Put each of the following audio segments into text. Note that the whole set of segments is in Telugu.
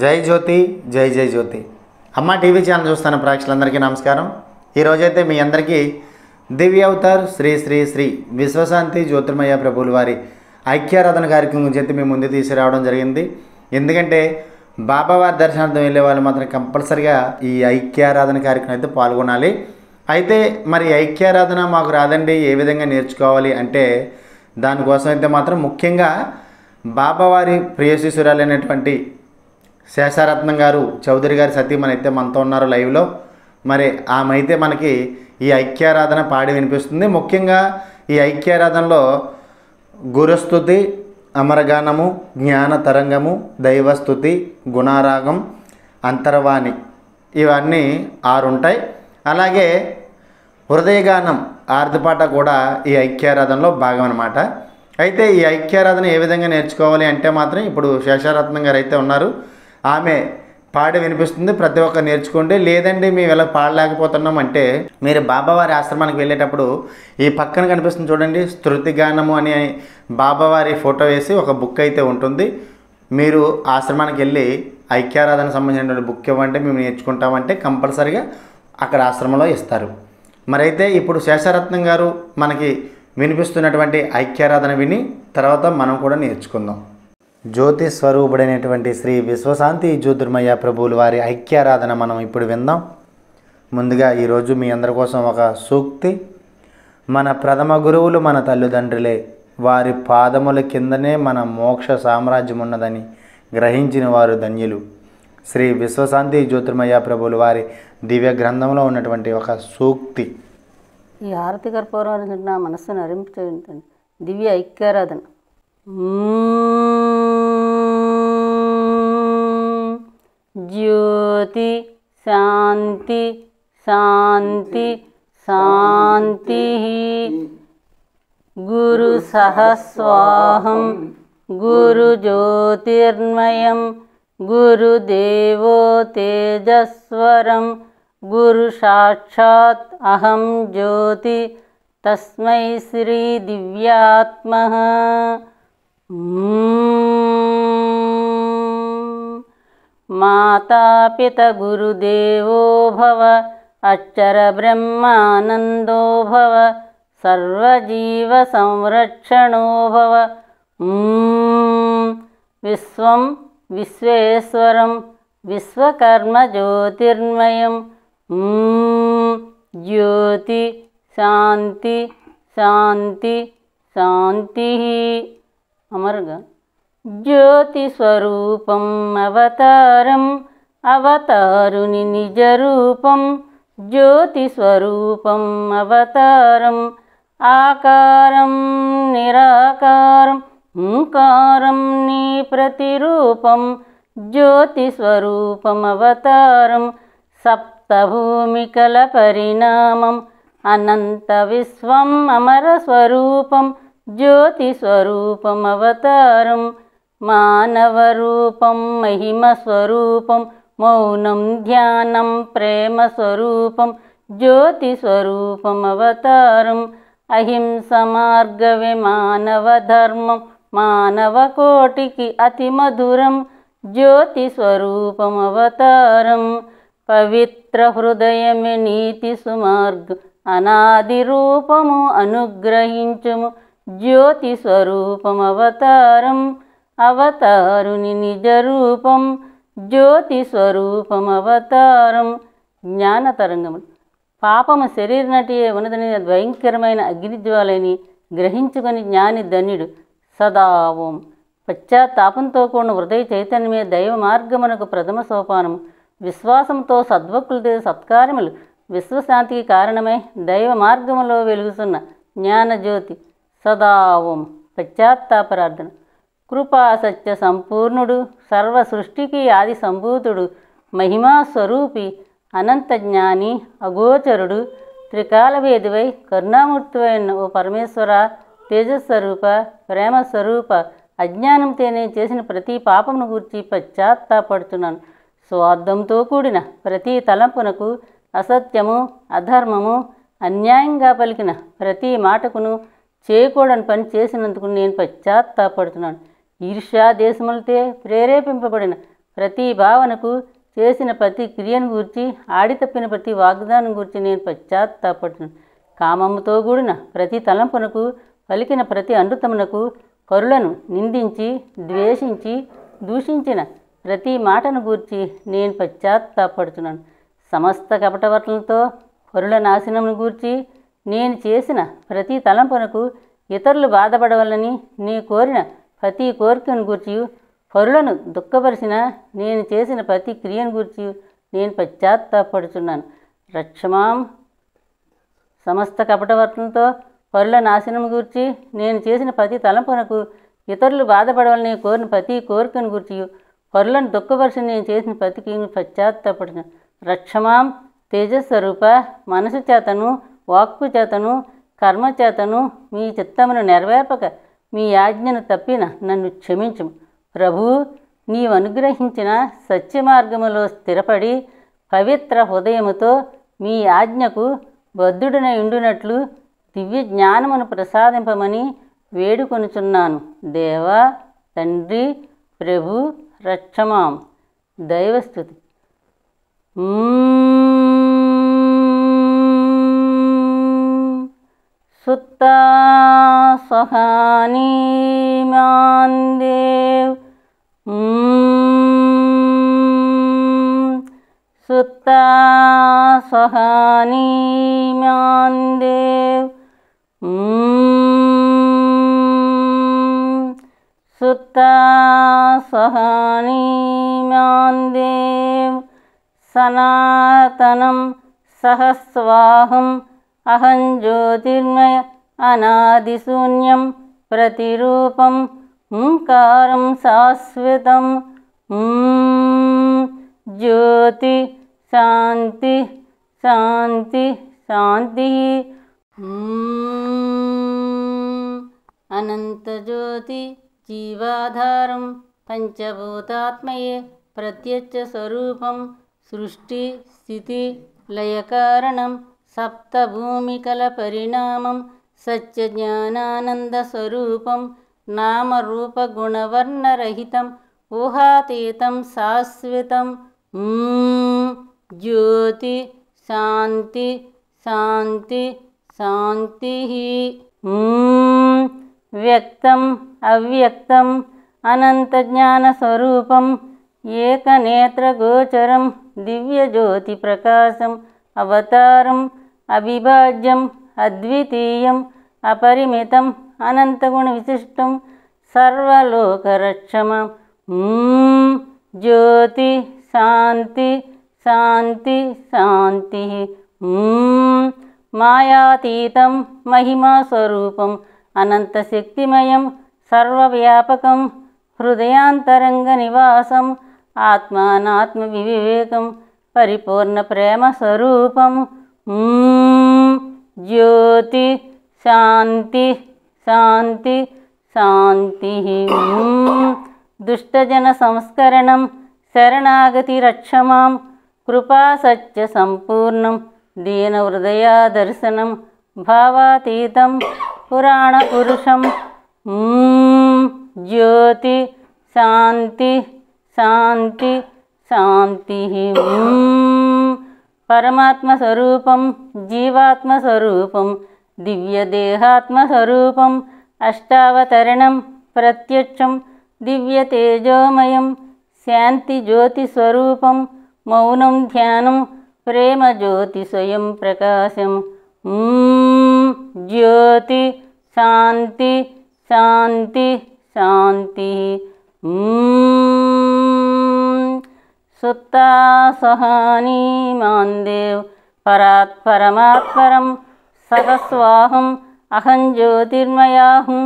జై జ్యోతి జై జై జ్యోతి అమ్మ టీవీ ఛానల్ చూస్తున్న ప్రేక్షకులందరికీ నమస్కారం ఈరోజైతే మీ అందరికీ దివ్య అవతార్ శ్రీ శ్రీ శ్రీ విశ్వశాంతి జ్యోతిర్మయ్య ప్రభువుల వారి ఐక్యారాధన కార్యక్రమం గురించి అయితే మేము ముందు తీసుకురావడం జరిగింది ఎందుకంటే బాబావారి దర్శనార్థం వెళ్ళే వాళ్ళు మాత్రం కంపల్సరిగా ఈ ఐక్యారాధన కార్యక్రమం అయితే పాల్గొనాలి అయితే మరి ఐక్యారాధన మాకు రాదండి ఏ విధంగా నేర్చుకోవాలి అంటే దానికోసం అయితే మాత్రం ముఖ్యంగా బాబావారి ప్రియశిశురాలైనటువంటి శేషారత్నం గారు చౌదరి గారి మన అయితే మనతో ఉన్నారు లైవ్లో మరి ఆమె అయితే మనకి ఈ ఐక్యారాధన పాడి వినిపిస్తుంది ముఖ్యంగా ఈ ఐక్యారాధనలో గురుస్థుతి అమరగానము జ్ఞాన తరంగము దైవస్థుతి గుణారాగం అంతర్వాణి ఇవన్నీ ఆరుంటాయి అలాగే హృదయగానం ఆర్తిపాట కూడా ఈ ఐక్యారాధనలో భాగం అనమాట అయితే ఈ ఐక్యారాధన ఏ విధంగా నేర్చుకోవాలి అంటే మాత్రం ఇప్పుడు శేషారత్నం గారు అయితే ఉన్నారు ఆమె పాడి వినిపిస్తుంది ప్రతి ఒక్కరు నేర్చుకోండి లేదండి మేము ఇలా పాడలేకపోతున్నాం అంటే మీరు బాబావారి ఆశ్రమానికి వెళ్ళేటప్పుడు ఈ పక్కన కనిపిస్తుంది చూడండి గానము అని బాబావారి ఫోటో వేసి ఒక బుక్ అయితే ఉంటుంది మీరు ఆశ్రమానికి వెళ్ళి ఐక్యారాధన సంబంధించినటువంటి బుక్ ఇవ్వండి మేము నేర్చుకుంటామంటే కంపల్సరిగా అక్కడ ఆశ్రమంలో ఇస్తారు మరైతే ఇప్పుడు శేషరత్నం గారు మనకి వినిపిస్తున్నటువంటి ఐక్యారాధన విని తర్వాత మనం కూడా నేర్చుకుందాం జ్యోతి స్వరూపుడైనటువంటి శ్రీ విశ్వశాంతి జ్యోతిర్మయ్య ప్రభువులు వారి ఐక్యారాధన మనం ఇప్పుడు విందాం ముందుగా ఈరోజు మీ అందరి కోసం ఒక సూక్తి మన ప్రథమ గురువులు మన తల్లిదండ్రులే వారి పాదముల కిందనే మన మోక్ష సామ్రాజ్యం ఉన్నదని గ్రహించిన వారు ధన్యులు శ్రీ విశ్వశాంతి జ్యోతిర్మయ్య ప్రభులు వారి దివ్య గ్రంథంలో ఉన్నటువంటి ఒక సూక్తి ఈ హారతి కర్పూరాన్ని నా మనస్సును అరింపుతూ ఉంటుంది దివ్య ఐక్యారాధన ज्योति शान्ति शान्ति शान्तिः गुरुसह स्वाहं गुरुज्योतिर्मयं गुरुदेवो तेजस्वरं गुरुसाक्षात् अहं ज्योति तस्मै श्रीदिव्यात्मः मातापितगुरुदेवो भव अक्षरब्रह्मानन्दो भव सर्वजीवसंरक्षणो भव विश्वं विश्वेश्वरं विश्वकर्मज्योतिर्मयं ज्योति शान्ति शान्ति शान्तिः अमर्ग జ్యోతిస్వరూపం అవతారం అవతారుని నిజరూపం జ్యోతిస్వరూపం అవతారం ఆకారం నిరాకారం ఓంకారం నీ ప్రతిరూపం జ్యోతిస్వరూపం అవతారం సప్తభూమికల పరిణామం అనంత విశ్వం అమరస్వరూపం జ్యోతిస్వరూపం అవతారం मानवरूपं महिमस्वरूपं मौनं ध्यानं प्रेमस्वरूपं ज्योतिस्वरूपमवतारम् अहिंसमार्गवे मानवधर्मं मानवकोटिकि अतिमधुरं ज्योतिस्वरूपमवतारं पवित्रहृदयमे नीतिसुमार्ग अनादिरूपम् अनुग्रहीच्योतिस्वरूपमवतारम् అవతారుని నిజ రూపం జ్యోతి స్వరూపం అవతారం జ్ఞాన తరంగములు శరీర నటియే ఉన్నదని భయంకరమైన అగ్నిజ్వాలని గ్రహించుకొని జ్ఞాని ధన్యుడు సదా ఓం పశ్చాత్తాపంతో కూడిన హృదయ చైతన్యమే దైవ మార్గమునకు ప్రథమ సోపానం విశ్వాసంతో సద్భక్తులతో సత్కారములు విశ్వశాంతికి కారణమై దైవ మార్గములో వెలుగుతున్న జ్ఞానజ్యోతి సదా ఓం పశ్చాత్తాపరార్థన కృపాసత్య సంపూర్ణుడు సర్వ సృష్టికి ఆది సంభూతుడు మహిమా స్వరూపి అనంత జ్ఞాని అగోచరుడు త్రికాల వేదివై కరుణామూర్తివైన ఓ పరమేశ్వర తేజస్వరూప ప్రేమస్వరూప అజ్ఞానంతో నేను చేసిన ప్రతి పాపమును గూర్చి పశ్చాత్తాపడుతున్నాను స్వార్థంతో కూడిన ప్రతి తలంపునకు అసత్యము అధర్మము అన్యాయంగా పలికిన ప్రతి మాటకును చేయకూడని పని చేసినందుకు నేను పశ్చాత్తాపడుతున్నాను ఈర్ష్యాదేశములతో ప్రేరేపింపబడిన ప్రతి భావనకు చేసిన ప్రతి క్రియను గురించి ఆడితప్పిన ప్రతి వాగ్దానం గురించి నేను పశ్చాత్తాపడును కామముతో కూడిన ప్రతి తలంపునకు పలికిన ప్రతి అనృతమునకు కరులను నిందించి ద్వేషించి దూషించిన ప్రతి మాటను గూర్చి నేను పశ్చాత్తాపడుతున్నాను సమస్త కపటవర్తలతో కరుల నాశనమును గూర్చి నేను చేసిన ప్రతి తలంపునకు ఇతరులు బాధపడవలని నీ కోరిన ప్రతి కోరికను గురించి పరులను దుఃఖపరిచిన నేను చేసిన ప్రతి క్రియను గురించి నేను పశ్చాత్తాపడుచున్నాను రక్షమాం సమస్త కపటవర్తనతో పరుల నాశనం గురించి నేను చేసిన ప్రతి తలంపునకు ఇతరులు బాధపడవాలని కోరిన ప్రతి కోరికను గురించి పరులను దుఃఖపరిచిన నేను చేసిన ప్రతి క్రియను పశ్చాత్తాపడిన రక్షమాం తేజస్వరూప మనసు చేతను వాక్కు చేతను కర్మ చేతను మీ చిత్తమును నెరవేర్పక మీ ఆజ్ఞను తప్పిన నన్ను క్షమించము ప్రభు నీవు అనుగ్రహించిన సత్యమార్గములో స్థిరపడి పవిత్ర హృదయముతో మీ ఆజ్ఞకు బద్ధుడిన ఉండునట్లు దివ్య జ్ఞానమును ప్రసాదింపమని వేడుకొనుచున్నాను దేవా తండ్రి ప్రభు రక్షమాం దైవస్థుతి సుత్తా सुता सहानीमान्देव सुता सहानीमान्देव सनातनं सहस्वाहम् अहं ज्योतिर्मय अनादिशून्यं प्रतिरूपं हुङ्कारं शाश्वतं ज्योति शान्ति शान्ति शान्तिः जीवाधारं पञ्चभूतात्मये प्रत्यच्चस्वरूपं सृष्टिस्थितिलयकारणं सप्तभूमिकलपरिणामं सच्चज्ञानानन्दस्वरूपं नामरूपगुणवर्णरहितम् नामरूपगुणवर्णरहितं ऊहातीतं शाश्वतं ज्योति शान्ति शान्तिः व्यक्तम् अव्यक्तम् अनन्तज्ञानस्वरूपम् एकनेत्रगोचरं दिव्यज्योतिप्रकाशम् अवतारम् अविभाज्यम् అద్వితీయం అపరిమితం అనంతగుణ విశిష్టం సర్వలోకరక్షమ జ్యోతి శాంతి శాంతి శాంతి మాయాతీతం మహిమాస్వరూపం అనంతశక్తిమయం సర్వవ్యాపకం హృదయాంతరంగ నివాసం ఆత్మానాత్మ వివేకం పరిపూర్ణ ప్రేమ స్వరూపం ज्योतिशान्ति शान्ति शान्तिः दुष्टजनसंस्करणं शरणागतिरक्षमां कृपासच्चसम्पूर्णं दीनहृदयादर्शनं भावातीतं पुराणपुरुषं ज्योतिशान्ति शान्ति शान्तिः परमात्मस्वरूपं जीवात्मस्वरूपं दिव्यदेहात्मस्वरूपम् अष्टावतरणं प्रत्यक्षं दिव्यतेजोमयं शान्तिज्योतिस्वरूपं मौनं ध्यानं प्रेमज्योतिस्वयं प्रकाशं ज्योति शान्ति शान्तिः सुत्तासहानि मान्देव् परात् परमात्परं सहस्वाहम् अहं ज्योतिर्मयाहुं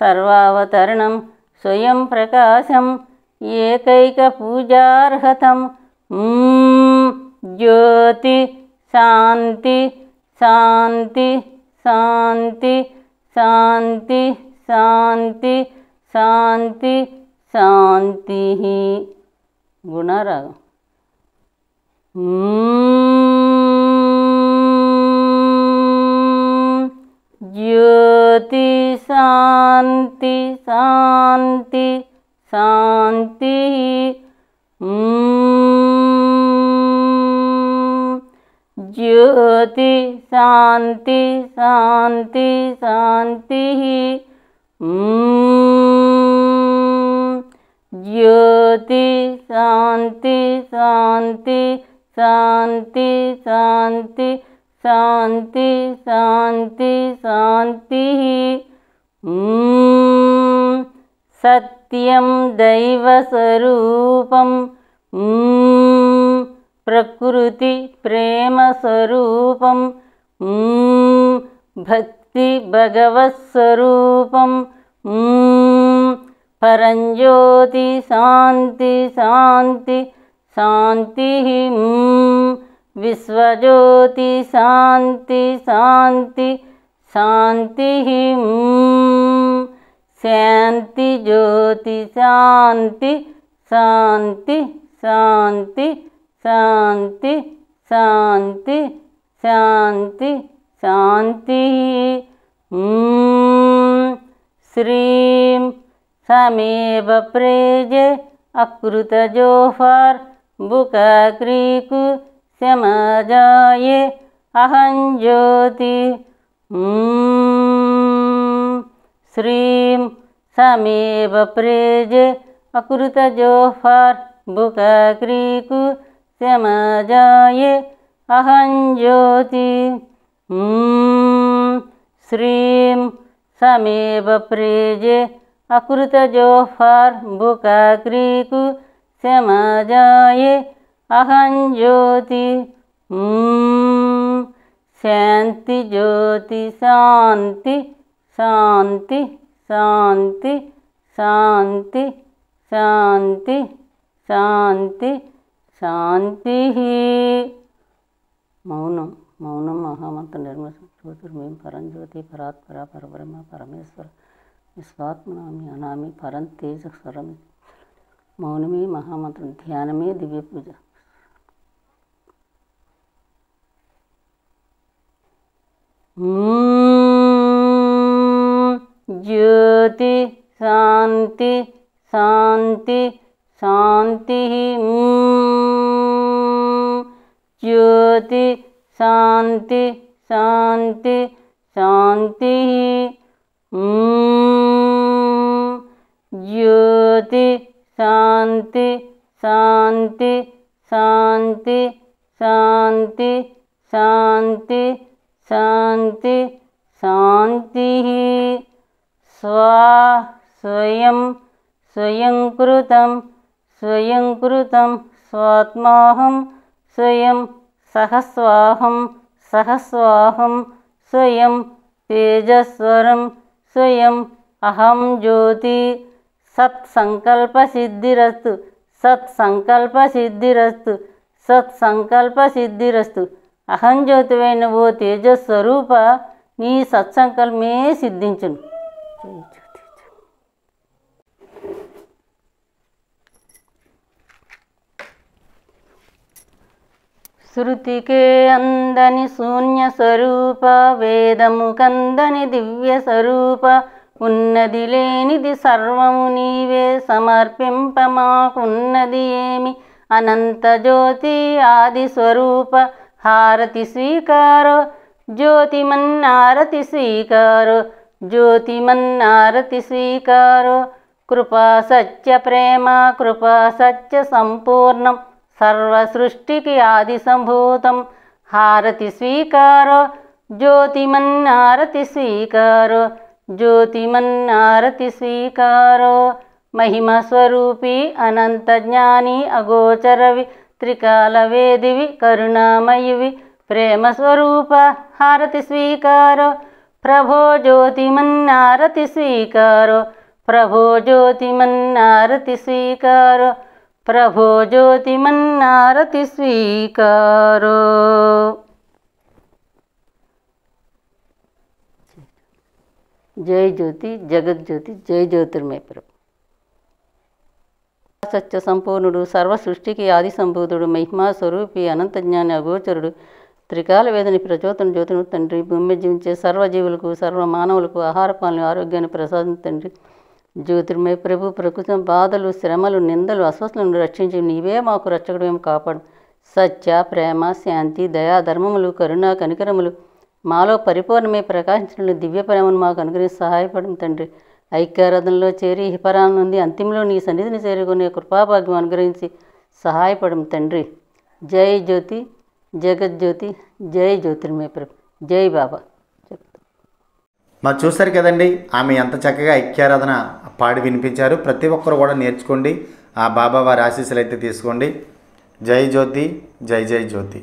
सर्वावतरणं स्वयं प्रकाशम् एकैकपूजार्हतं ज्योति शान्ति शान्ति शान्ति शान्ति शान्ति शान्ति शान्तिः गुणरा ज्योति शान्ति शान्ति शान्तिः ज्योति शान्ति शान्ति शान्तिः ज्योति शान्ति शान्ति शान्ति शान्ति शान्ति शान्ति शान्तिः सत्यं दैवस्वरूपं प्रकृतिप्रेमस्वरूपं भक्तिभगवत्स्वरूपं परञ्ज्योतिशान्ति शान्ति शान्ति शान्तिः विश्वज्योति शान्ति शान्ति शान्तिः शान्ति ज्योति शान्ति शान्ति शान्ति शान्ति शान्ति शान्ति शान्तिः श्रीं समीपप्रेजे अकृतजोहर् Buka keriku, siam aja ye ahan joti srim sami bapreje aku rute jofar buka keriku, siam aja ye ahan joti srim sami bapreje aku rute jofar buka keriku. समाजाये अहं ज्योति हम्म। शांति ज्योति शांति शांति शांति शांति शांति शांति शांति ही मौन मौन महामंत्र निर्म ज्योतिर्मी परम ज्योति परात्परा परब्रह्म परमेश्वर विश्वात्मनामी अनामी परम तेज स्वरमी महामंत्र ध्यान में दिव्य पूजा हम्म, ज्योति शांति शांति शांति हम्म, ज्योति शांति शांति शांति हम्म, ज्योति शान्ति शान्तिः शान्ति शान्ति शान्ति शान्तिः स्वा स्वयं स्वयंकृतं स्वयं कृतं स्वात्माहं स्वयं सह स्वाहं सहस्वाहं स्वयं तेजस्वरं स्वयं अहं ज्योतिः सत्सङ्कल्पसिद्धिरत् సత్సంకల్ప సిద్ధిరస్తు సత్సంకల్ప సిద్ధిరస్తు అహంజ్యోతివైన ఓ తేజస్వరూప నీ సత్సంకల్పమే సిద్ధించును శృతికే అందని శూన్య స్వరూప వేదము కందని దివ్య స్వరూప ఉన్నది లేనిది సర్వము నీవే సమర్పింప మాకున్నది ఏమి అనంత జ్యోతి ఆది స్వరూప హారతి స్వీకారో జ్యోతిమన్నారతి స్వీకారో జ్యోతిమన్నారతి స్వీకారో కృపా సత్య ప్రేమ కృపా సత్య సంపూర్ణం సర్వసృష్టికి ఆది సంభూతం హారతి స్వీకారో జ్యోతిమన్నారతి స్వీకారో ज्योतिमन्नारतिस्वीकारो महिमस्वरूपी अनन्तज्ञानी अगोचरवि त्रिकालवेदिवि करुणामयिवि प्रेमस्वरूपा हारतिस्वीकारो प्रभो ज्योतिमन्नारतिस्वीकारो प्रभो ज्योतिमन्नारतिस्वीकारो प्रभो ज्योतिमन्नारतिस्वीकारो జై జ్యోతి జగజ్యోతి జై జ్యోతిర్మయ ప్రభు సత్య సంపూర్ణుడు సర్వ సృష్టికి ఆది సంభూతుడు మహిమా స్వరూపి అనంత జ్ఞాని అగోచరుడు త్రికాల వేదని ప్రచోతన జ్యోతిను తండ్రి భూమి జీవించే సర్వజీవులకు సర్వ మానవులకు ఆహార పాలన ఆరోగ్యాన్ని ప్రసాదం తండ్రి జ్యోతిర్మయ ప్రభు ప్రకృతం బాధలు శ్రమలు నిందలు అస్వస్థలను రక్షించి నీవే మాకు రక్షకుడు మేము కాపాడు సత్య ప్రేమ శాంతి దయా ధర్మములు కరుణ కనికరములు మాలో పరిపూర్ణమే ప్రకాశించిన దివ్య ప్రేమను మాకు అనుగ్రహించి సహాయపడం తండ్రి ఐక్యారాధనలో చేరి హిపరాల ఉంది అంతింలో నీ సన్నిధిని చేరుకునే కృపాభాగ్యం అనుగ్రహించి సహాయపడం తండ్రి జై జ్యోతి జగజ్యోతి జై జ్యోతిర్మే ప్రభు జై బాబా మరి చూసారు కదండి ఆమె ఎంత చక్కగా ఐక్యారాధన పాడి వినిపించారు ప్రతి ఒక్కరు కూడా నేర్చుకోండి ఆ బాబా వారి ఆశీస్సులు అయితే తీసుకోండి జై జ్యోతి జై జై జ్యోతి